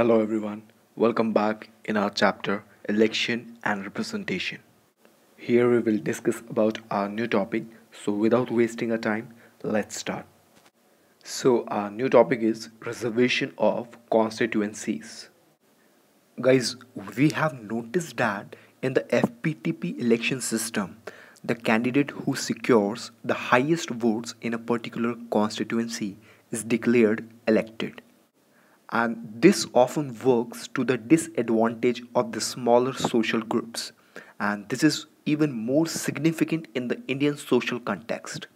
Hello everyone, welcome back in our chapter Election and Representation. Here we will discuss about our new topic, so without wasting our time, let's start. So our new topic is reservation of constituencies. Guys, we have noticed that in the FPTP election system, the candidate who secures the highest votes in a particular constituency is declared elected and this often works to the disadvantage of the smaller social groups and this is even more significant in the Indian social context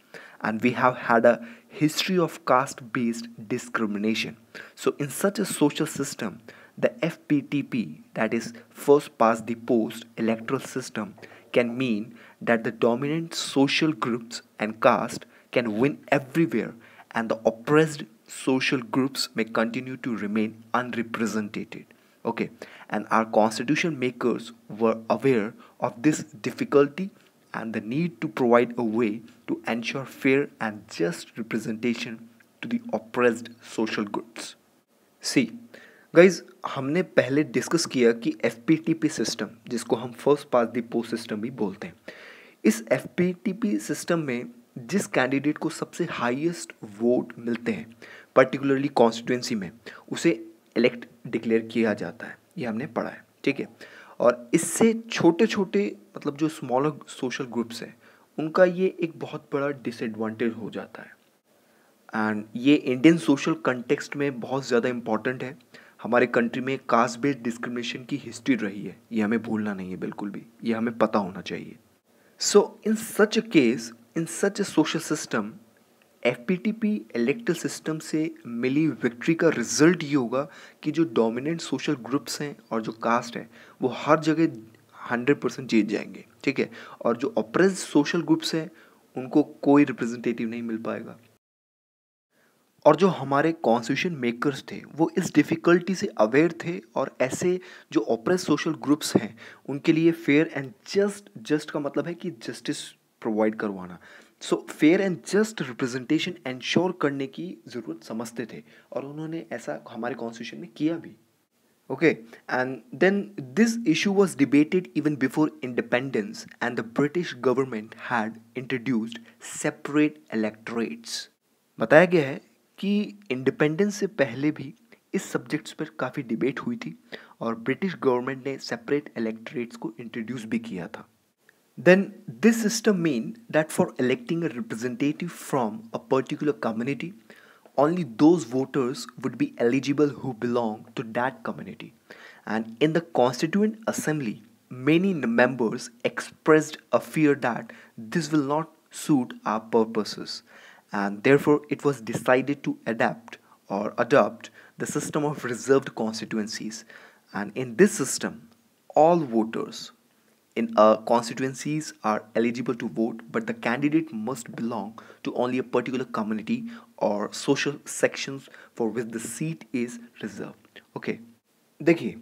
and we have had a history of caste based discrimination so in such a social system the FPTP that is first past the post electoral system can mean that the dominant social groups and caste can win everywhere and the oppressed social groups may continue to remain unrepresented. Okay, and our constitution makers were aware of this difficulty and the need to provide a way to ensure fair and just representation to the oppressed social groups. See, guys, हमने पहले discuss किया कि FPTP P T P system जिसको हम first past the post system भी बोलते हैं इस एफ सिस्टम में जिस कैंडिडेट को सबसे हाईएस्ट वोट मिलते हैं पर्टिकुलरली कॉन्स्टिट्यूंसी में उसे इलेक्ट डिक्लेयर किया जाता है ये हमने पढ़ा है ठीक है और इससे छोटे छोटे मतलब जो स्मॉलर सोशल ग्रुप्स हैं उनका ये एक बहुत बड़ा डिसएडवांटेज हो जाता है एंड ये इंडियन सोशल कंटेक्सट में बहुत ज़्यादा इम्पॉर्टेंट है हमारे कंट्री में कास्ट बेस्ड डिस्क्रिमिनेशन की हिस्ट्री रही है ये हमें भूलना नहीं है बिल्कुल भी ये हमें पता होना चाहिए so in such case in such a social system F electoral system से मिली विक्ट्री का रिजल्ट ये होगा कि जो डोमिनेंट सोशल ग्रुप्स हैं और जो कास्ट हैं वो हर जगह हंड्रेड परसेंट जीत जाएंगे ठीक है और जो अप्रेस सोशल ग्रुप्स हैं उनको कोई रिप्रेजेंटेटिव नहीं मिल पाएगा और जो हमारे कॉन्स्टिट्यूशन मेकर्स थे वो इस डिफ़िकल्टी से अवेयर थे और ऐसे जो ऑपरेस सोशल ग्रुप्स हैं उनके लिए फेयर एंड जस्ट जस्ट का मतलब है कि जस्टिस प्रोवाइड करवाना so fair and just representation ensure करने की ज़रूरत समझते थे और उन्होंने ऐसा हमारे कॉन्स्टिट्यूशन में किया भी okay and then this issue was debated even before independence and the British government had introduced separate electorates बताया गया है कि इंडिपेंडेंस से पहले भी इस सब्जेक्ट्स पर काफ़ी डिबेट हुई थी और ब्रिटिश गवर्नमेंट ने सेपरेट इलेक्ट्रेट्स को इंट्रोड्यूस भी किया था then this system mean that for electing a representative from a particular community only those voters would be eligible who belong to that community and in the constituent assembly many members expressed a fear that this will not suit our purposes and therefore it was decided to adapt or adopt the system of reserved constituencies and in this system all voters in uh, constituencies are eligible to vote but the candidate must belong to only a particular community or social sections for which the seat is reserved okay देखिए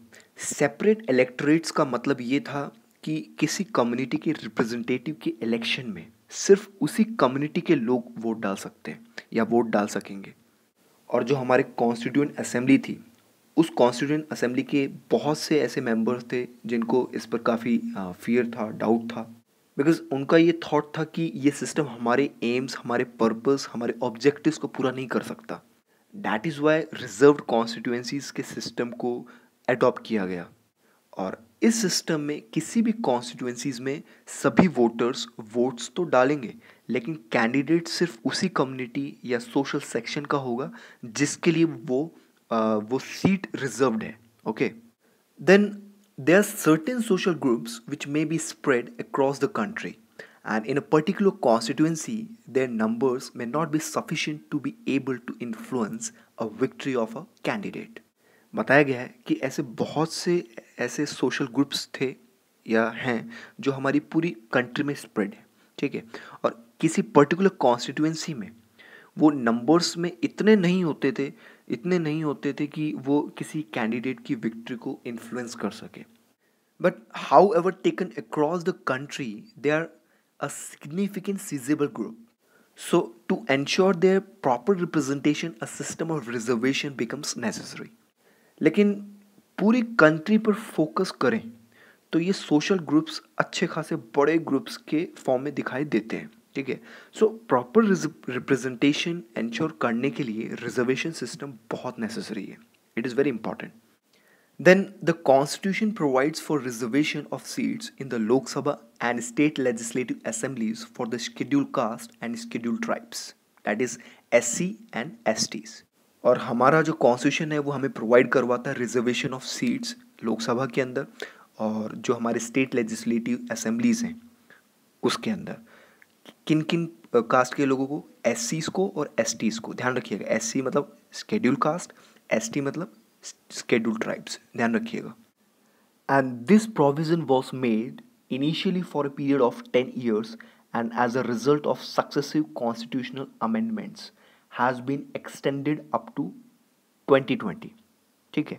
separate electorates का मतलब ये था कि किसी community के representative के election में सिर्फ उसी कम्युनिटी के लोग वोट डाल सकते हैं या वोट डाल सकेंगे और जो हमारे कॉन्स्टिट्यूंट असेंबली थी उस कॉन्स्टिट्यूंट असेंबली के बहुत से ऐसे मेंबर्स थे जिनको इस पर काफ़ी फियर था डाउट था बिकॉज उनका ये थॉट था कि ये सिस्टम हमारे एम्स हमारे पर्पस हमारे ऑब्जेक्टिव्स को पूरा नहीं कर सकता that is why reserve constituencies के सिस्टम को एडॉप्ट किया गया और इस सिस्टम में किसी भी कॉन्स्टिट्यूंसीज में सभी वोटर्स वोट्स तो डालेंगे लेकिन कैंडिडेट सिर्फ उसी कम्युनिटी या सोशल सेक्शन का होगा जिसके लिए वो Uh, वो सीट रिजर्व है okay then there are certain social groups which may be spread across the country and in a particular constituency their numbers may not be sufficient to be able to influence a victory of a candidate बताया गया है कि ऐसे बहुत से ऐसे social groups थे या हैं जो हमारी पूरी कंट्री में स्प्रेड है ठीक है और किसी पर्टिकुलर कॉन्स्टिट्यूएंसी में वो नंबर्स में इतने नहीं होते थे इतने नहीं होते थे कि वो किसी कैंडिडेट की विक्ट्री को इन्फ्लुएंस कर सके but however taken across the country they are a significant sizeable group so to ensure their proper representation a system of reservation becomes necessary लेकिन पूरी कंट्री पर फोकस करें तो ये सोशल ग्रुप्स अच्छे खासे बड़े ग्रुप्स के फॉर्म में दिखाई देते हैं ठीक है सो प्रॉपर रिप्रेजेंटेशन एंश्योर करने के लिए रिजर्वेशन सिस्टम बहुत नेसेसरी है it is very important then the constitution provides for reservation of seats in the Lok Sabha and state legislative assemblies for the scheduled caste and scheduled tribes that is S C and S Ts और हमारा जो constitution है वो हमें provide करवाता है reservation of seats Lok Sabha के अंदर और जो हमारे स्टेट लेजिस्लेटिव असेंबलीज हैं उसके अंदर किन किन कास्ट के लोगों को एस को और एस को ध्यान रखिएगा एस मतलब स्केड्यूल कास्ट एस मतलब स्केड्यूल ट्राइब्स ध्यान रखिएगा and this provision was made initially for a period of ten years and as a result of successive constitutional amendments has been extended up to twenty twenty ठीक है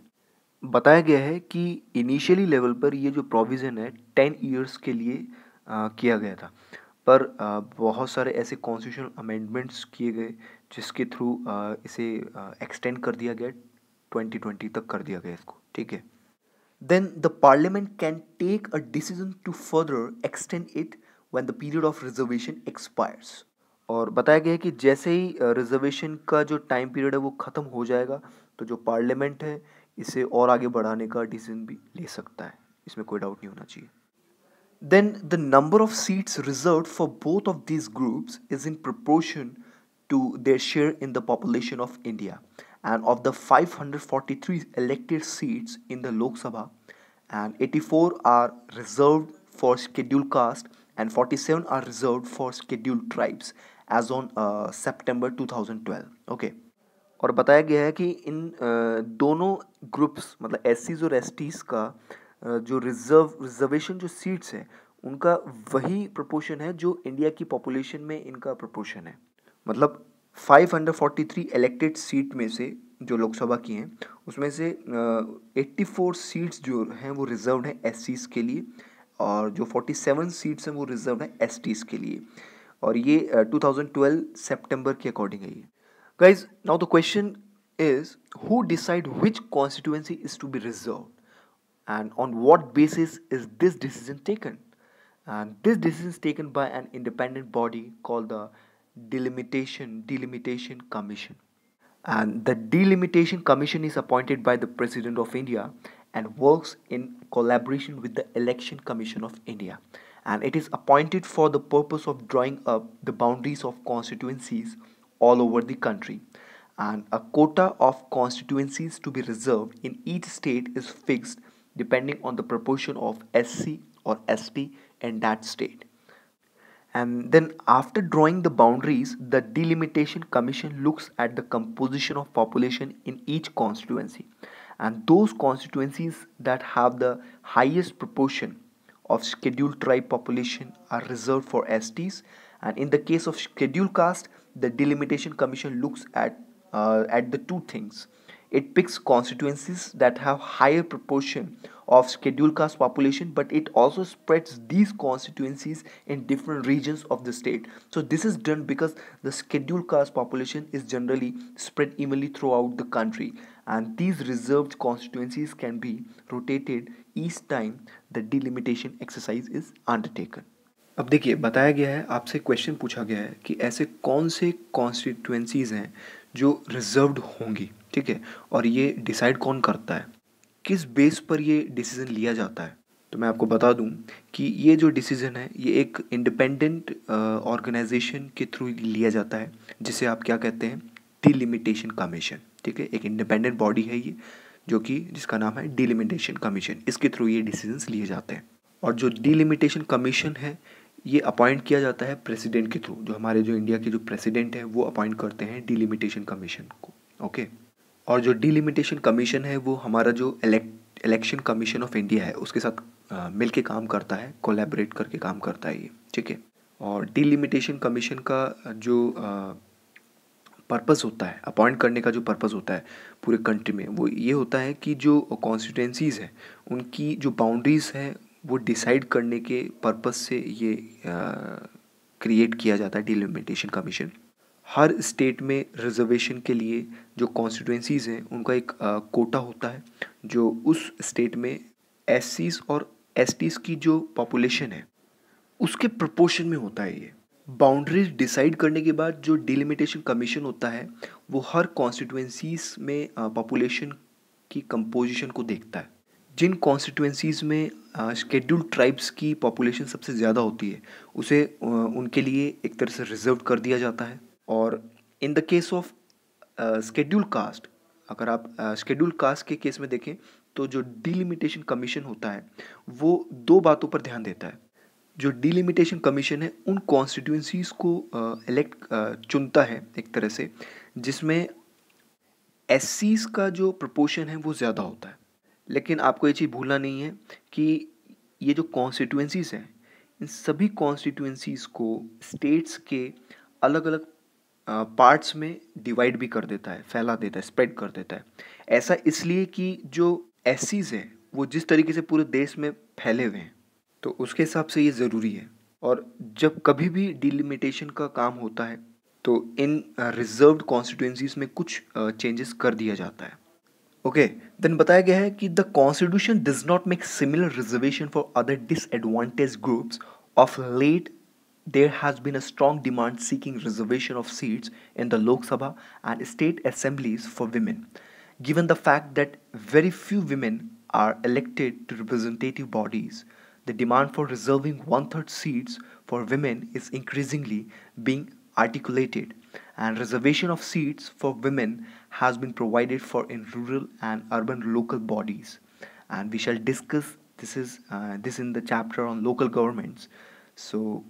बताया गया है कि initially level पर ये जो प्रोविज़न है टेन ईयर्स के लिए आ, किया गया था पर बहुत सारे ऐसे कॉन्स्टिट्यूशनल अमेंडमेंट्स किए गए जिसके थ्रू इसे एक्सटेंड कर दिया गया 2020 तक कर दिया गया इसको ठीक है then the parliament can take a decision to further extend it when the period of reservation expires और बताया गया है कि जैसे ही रिजर्वेशन का जो टाइम पीरियड है वो ख़त्म हो जाएगा तो जो पार्लियामेंट है इसे और आगे बढ़ाने का डिसीजन भी ले सकता है इसमें कोई डाउट नहीं होना चाहिए then the number of seats reserved for both of these groups is in proportion to their share in the population of India. And of the 543 elected seats in the Lok Sabha, and 84 are reserved for scheduled caste and 47 are reserved for scheduled tribes as on uh, September 2012. Okay. And it is गया in कि uh, groups, दोनों groups मतलब S जो reserve reservation जो seats हैं उनका वही proportion है जो इंडिया की पॉपुलेशन में इनका प्रपोर्शन है मतलब 543 इलेक्टेड सीट में से जो लोकसभा की हैं उसमें से एट्टी फोर सीट्स जो हैं वो रिजर्व हैं एस के लिए और जो 47 सीट्स हैं वो रिजर्व हैं एस के लिए और ये uh, 2012 सितंबर के अकॉर्डिंग है ये guys now the question is who decide which constituency is to be reserve and on what basis is this decision taken and this decision is taken by an independent body called the delimitation delimitation commission and the delimitation commission is appointed by the president of india and works in collaboration with the election commission of india and it is appointed for the purpose of drawing up the boundaries of constituencies all over the country and a quota of constituencies to be reserved in each state is fixed depending on the proportion of SC or ST in that state. And then after drawing the boundaries, the delimitation commission looks at the composition of population in each constituency. And those constituencies that have the highest proportion of scheduled tribe population are reserved for STs. And in the case of scheduled caste, the delimitation commission looks at uh, at the two things it picks constituencies that have higher proportion of scheduled caste population but it also spreads these constituencies in different regions of the state so this is done because the scheduled caste population is generally spread evenly throughout the country and these reserved constituencies can be rotated each time the delimitation exercise is undertaken अब देखिए बताया गया है आपसे question पूछा गया है कि ऐसे कौन से कॉन्स्टिट्यूएंसीज़ हैं जो रिजर्व्ड होंगी ठीक है और ये डिसाइड कौन करता है किस बेस पर ये डिसीज़न लिया जाता है तो मैं आपको बता दूं कि ये जो डिसीज़न है ये एक इंडिपेंडेंट ऑर्गेनाइजेशन uh, के थ्रू लिया जाता है जिसे आप क्या कहते हैं डिलिमिटेशन कमीशन ठीक है एक इंडिपेंडेंट बॉडी है ये जो कि जिसका नाम है डिलिमिटेशन कमीशन इसके थ्रू ये डिसीजन लिए जाते हैं और जो डिलिमिटेशन कमीशन है ये अपॉइंट किया जाता है प्रेसिडेंट के थ्रू जो हमारे जो इंडिया के जो प्रेसिडेंट हैं वो अपॉइंट करते हैं डिलिमिटेशन कमीशन को ओके okay? और जो डिलिमिटेशन कमीशन है वो हमारा जो इलेक्शन कमीशन ऑफ इंडिया है उसके साथ मिल के काम करता है कोलेबरेट करके काम करता है ये ठीक है और डिलिमिटेशन कमीशन का जो पर्पज़ होता है अपॉइंट करने का जो पर्पज़ होता है पूरे कंट्री में वो ये होता है कि जो कॉन्स्टिटेंसीज़ हैं उनकी जो बाउंड्रीज़ हैं वो डिसाइड करने के पर्पज़ से ये क्रिएट किया जाता है डिलिमिटेशन कमीशन हर स्टेट में रिजर्वेशन के लिए जो कॉन्स्टिट्यूंसीज़ हैं उनका एक कोटा होता है जो उस स्टेट में एस और एस की जो पॉपुलेशन है उसके प्रपोर्शन में होता है ये बाउंड्रीज डिसाइड करने के बाद जो डिलिमिटेशन कमीशन होता है वो हर कॉन्स्टिट्यूंसीज़ में पॉपुलेशन की कंपोजिशन को देखता है जिन कॉन्स्टिट्यूंसीज़ में शेड्यूल ट्राइब्स की पॉपुलेशन सबसे ज़्यादा होती है उसे उनके लिए एक तरह से रिजर्व कर दिया जाता है और in the case of scheduled caste अगर आप स्केड्यूल uh, कास्ट के केस में देखें तो जो डिलिमिटेशन कमीशन होता है वो दो बातों पर ध्यान देता है जो डिलिमिटेशन कमीशन है उन कॉन्स्टिट्यूंसीज को इलेक्ट uh, uh, चुनता है एक तरह से जिसमें एस का जो प्रपोर्शन है वो ज़्यादा होता है लेकिन आपको ये चीज़ भूलना नहीं है कि ये जो कॉन्स्टिट्यूंसीज हैं इन सभी कॉन्स्टिट्यूंसीज को स्टेट्स के अलग अलग पार्ट्स में डिवाइड भी कर देता है फैला देता है स्प्रेड कर देता है ऐसा इसलिए कि जो एसीज हैं वो जिस तरीके से पूरे देश में फैले हुए हैं तो उसके हिसाब से ये ज़रूरी है और जब कभी भी डिलिमिटेशन का काम होता है तो इन रिजर्व कॉन्स्टिट्यूंसीज में कुछ चेंजेस कर दिया जाता है ओके okay, देन बताया गया है कि the constitution does not make similar reservation for other disadvantage groups of late there has been a strong demand seeking reservation of seats in the Lok Sabha and state assemblies for women. Given the fact that very few women are elected to representative bodies, the demand for reserving one third seats for women is increasingly being articulated, and reservation of seats for women has been provided for in rural and urban local bodies. And we shall discuss this is uh, this in the chapter on local governments. So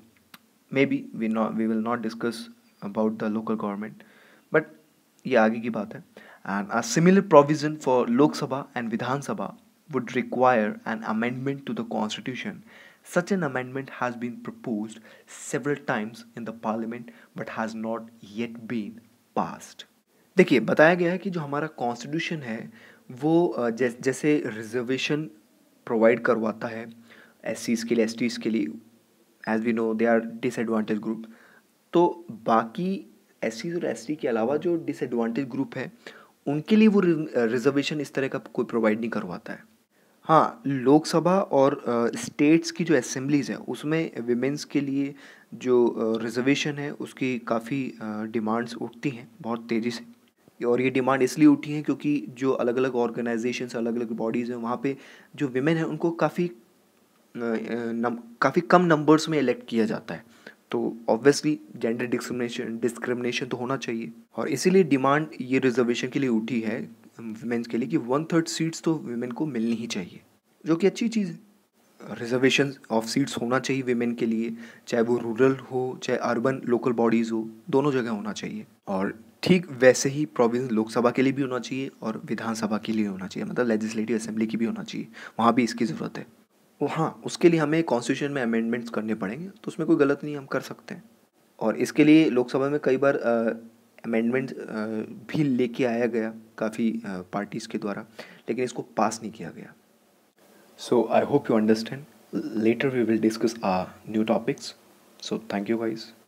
maybe we not we will not discuss about the local government but ye aage ki baat hai and a similar provision for Lok Sabha and Vidhan Sabha would require an amendment to the constitution. Such an amendment has been proposed several times in the parliament but has not yet been passed. देखिए बताया गया है कि जो हमारा constitution है वो जैसे रिजर्वेशन प्रोवाइड करवाता है एस के लिए एस के लिए as we know they are disadvantage group तो बाकी एस और एस के अलावा जो डिसएडवांटेज ग्रुप हैं उनके लिए वो रिजर्वेशन uh, इस तरह का कोई प्रोवाइड नहीं करवाता है हाँ लोकसभा और स्टेट्स uh, की जो असम्बलीज़ हैं उसमें विमेंस के लिए जो रिजर्वेशन uh, है उसकी काफ़ी डिमांड्स उठती हैं बहुत तेज़ी से और ये डिमांड इसलिए उठी है क्योंकि जो अलग अलग ऑर्गेनाइजेशन अलग अलग बॉडीज़ हैं वहाँ पे जो विमेन हैं उनको काफ़ी काफ़ी कम नंबर्स में इलेक्ट किया जाता है तो ऑब्वियसली जेंडर डिस्क्रिमिनेशन डिस्क्रिमिनेशन तो होना चाहिए और इसीलिए डिमांड ये रिजर्वेशन के लिए उठी है वुमेंस के लिए कि वन थर्ड सीट्स तो वुमेन को मिलनी ही चाहिए जो कि अच्छी चीज़ है रिजर्वेशन ऑफ सीट्स होना चाहिए वुमेन के लिए चाहे वो रूरल हो चाहे अर्बन लोकल बॉडीज़ हो दोनों जगह होना चाहिए और ठीक वैसे ही प्रोविंस लोकसभा के लिए भी होना चाहिए और विधानसभा के लिए होना चाहिए मतलब लेजिस्लेटिव असेंबली की भी होना चाहिए वहाँ भी इसकी ज़रूरत है वो तो हाँ उसके लिए हमें कॉन्स्टिट्यूशन में अमेंडमेंट्स करने पड़ेंगे तो उसमें कोई गलत नहीं हम कर सकते हैं और इसके लिए लोकसभा में कई बार अमेंडमेंट भी लेके आया गया काफ़ी पार्टीज़ के द्वारा लेकिन इसको पास नहीं किया गया so I hope you understand later we will discuss a new topics so thank you guys